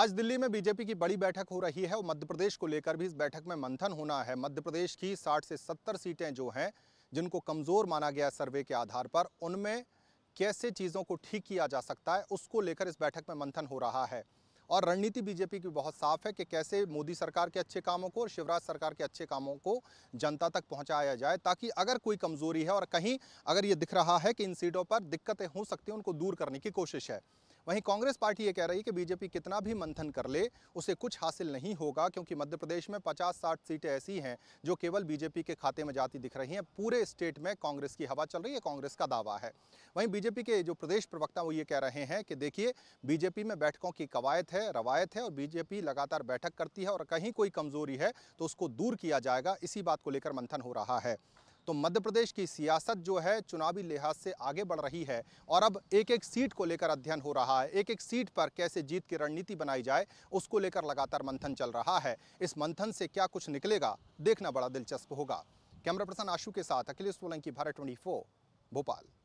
आज दिल्ली में बीजेपी की बड़ी बैठक हो रही है और मध्य प्रदेश को लेकर भी इस बैठक में मंथन होना है मध्य प्रदेश की 60 से 70 सीटें जो हैं जिनको कमज़ोर माना गया सर्वे के आधार पर उनमें कैसे चीज़ों को ठीक किया जा सकता है उसको लेकर इस बैठक में मंथन हो रहा है और रणनीति बीजेपी की बहुत साफ है कि कैसे मोदी सरकार के अच्छे कामों को और शिवराज सरकार के अच्छे कामों को जनता तक पहुंचाया जाए ताकि अगर कोई कमजोरी है और कहीं अगर ये दिख रहा है कि इन सीटों पर दिक्कतें हो सकती हैं उनको दूर करने की कोशिश है वहीं कांग्रेस पार्टी ये कह रही है कि बीजेपी कितना भी मंथन कर ले उसे कुछ हासिल नहीं होगा क्योंकि मध्य प्रदेश में पचास साठ सीटें ऐसी हैं जो केवल बीजेपी के खाते में जाती दिख रही हैं पूरे स्टेट में कांग्रेस की हवा चल रही है कांग्रेस का दावा है वहीं बीजेपी के जो प्रदेश प्रवक्ता वो ये कह रहे हैं कि देखिए बीजेपी में बैठकों की कवायत है रवायत है और बीजेपी लगातार बैठक करती है और कहीं कोई कमज़ोरी है तो उसको दूर किया जाएगा इसी बात को लेकर मंथन हो रहा है तो मध्य प्रदेश की सियासत जो है चुनावी लिहाज से आगे बढ़ रही है और अब एक एक सीट को लेकर अध्ययन हो रहा है एक एक सीट पर कैसे जीत की रणनीति बनाई जाए उसको लेकर लगातार मंथन चल रहा है इस मंथन से क्या कुछ निकलेगा देखना बड़ा दिलचस्प होगा कैमरा पर्सन आशु के साथ अखिलेश सोलंकी भारत ट्वेंटी भोपाल